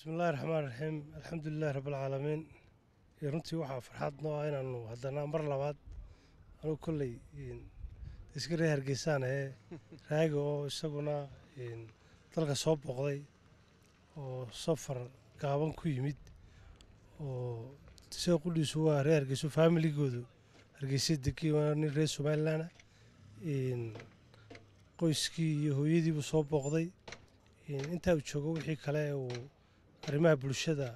bismi illahi raxmaan raxiim alxamdu lilahi rabbialcaalamiin iyo runtii waxaa farxad noo ah inaanu haddana mar labaad anugu kolley iska reer hargeysaan ahee raaga oo isaguna dalka soo booqday oo safar gaaban ku yimid oo isagoo qudhiisu waa ree hargeyso faamiligoodu hargeysya degay waana nin reer somalilanah qoyskii iyo hooyadiibuu soo booqday intaa uu joogo wixii kale uu arrimaha bulshada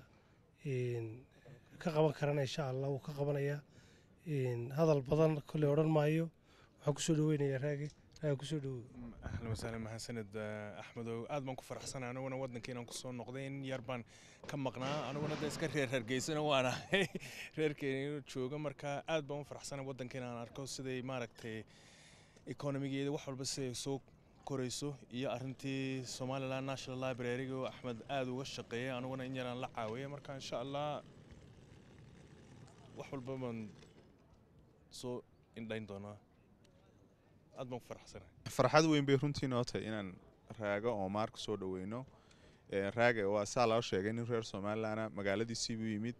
ka qaban karana insha allah wuu ka qabanayaa hadal badan kolley odhan maayo waxaan kusoo dhaweynaya raage raage kusoo dhawow ahlan wasahlan mahadsanid ah, axmedow aad baan ku faraxsanaa aniguna waddankiinaan kusoo noqday in yar baan ka maqnaa aniguna da iska reer hargeysana waan ahay reerkeena inuu jooga marka aad baan u faraxsanaa waddankiina aan arko siday maaragtay ekonomigeeda wax walba siday soo korayso iyo arintii somalilan national library oo axmed aada uga shaqeeyay anuguna in yaraan la caawiyay marka insha allah wax walba baan soo indhayn doonaa aad baan ku faraxsanahay farxad weyn bay runtii noo tahay inaan raago oo maar soo dhaweyno raage waa saa loo sheegay nin reer somalilanna magaaladiisii buu yimid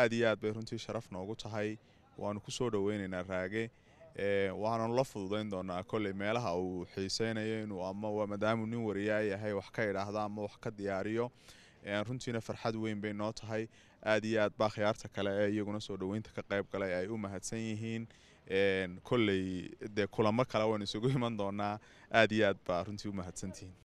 aada iyo aad bay runtii sharaf noogu tahay waanu ku soo dhaweynaynaa raage Eh, waxaanan la fududayn doonaa koley meelaha uu xiiseynayo inuu ama maadaama nin wariyaa yahay wax ka idhaahda ama wax ka diyaariyo eh, runtiina farxad weyn bay noo tahay aad iyo aad baa khiyaarta kale ee iyaguna soo dhoweynta ka qayb galay ay u mahadsan yihiin eh, koley dee kulamo kale waan isugu iman doonaa aad iyo aad baa runtii u mahadsantihiin